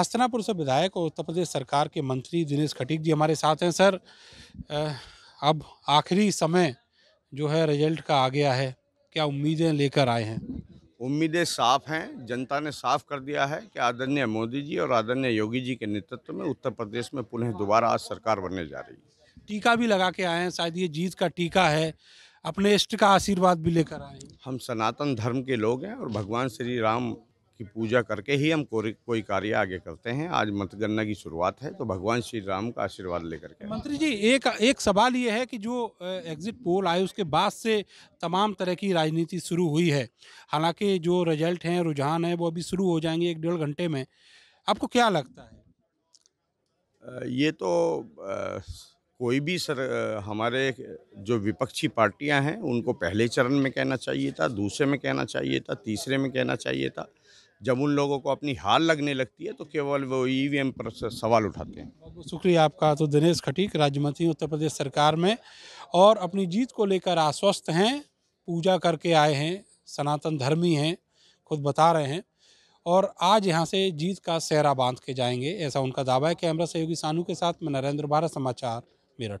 हस्तनापुर से विधायक और उत्तर प्रदेश सरकार के मंत्री दिनेश खटीक जी हमारे साथ हैं सर अब आखिरी समय जो है रिजल्ट का आ गया है क्या उम्मीदें लेकर आए हैं उम्मीदें साफ हैं जनता ने साफ कर दिया है कि आदरणीय मोदी जी और आदरणीय योगी जी के नेतृत्व में उत्तर प्रदेश में पुनः दोबारा आज सरकार बनने जा रही है टीका भी लगा के आए हैं शायद ये जीत का टीका है अपने इष्ट का आशीर्वाद भी लेकर आए हम सनातन धर्म के लोग हैं और भगवान श्री राम की पूजा करके ही हम कोई कार्य आगे करते हैं आज मतगणना की शुरुआत है तो भगवान श्री राम का आशीर्वाद लेकर के मंत्री जी एक एक सवाल ये है कि जो एग्जिट पोल आए उसके बाद से तमाम तरह की राजनीति शुरू हुई है हालांकि जो रिजल्ट हैं रुझान है वो अभी शुरू हो जाएंगे एक डेढ़ घंटे में आपको क्या लगता है ये तो कोई भी सर हमारे जो विपक्षी पार्टियां हैं उनको पहले चरण में कहना चाहिए था दूसरे में कहना चाहिए था तीसरे में कहना चाहिए था जब उन लोगों को अपनी हार लगने लगती है तो केवल वो ईवीएम e पर सवाल उठाते हैं बहुत बहुत शुक्रिया आपका तो दिनेश खटीक राज्य मंत्री उत्तर प्रदेश सरकार में और अपनी जीत को लेकर आश्वस्त हैं पूजा करके आए हैं सनातन धर्मी हैं खुद बता रहे हैं और आज यहाँ से जीत का सेहरा बांध के जाएंगे ऐसा उनका दावा है कैमरा सहयोगी सानू के साथ में नरेंद्र भारत समाचार मेरठ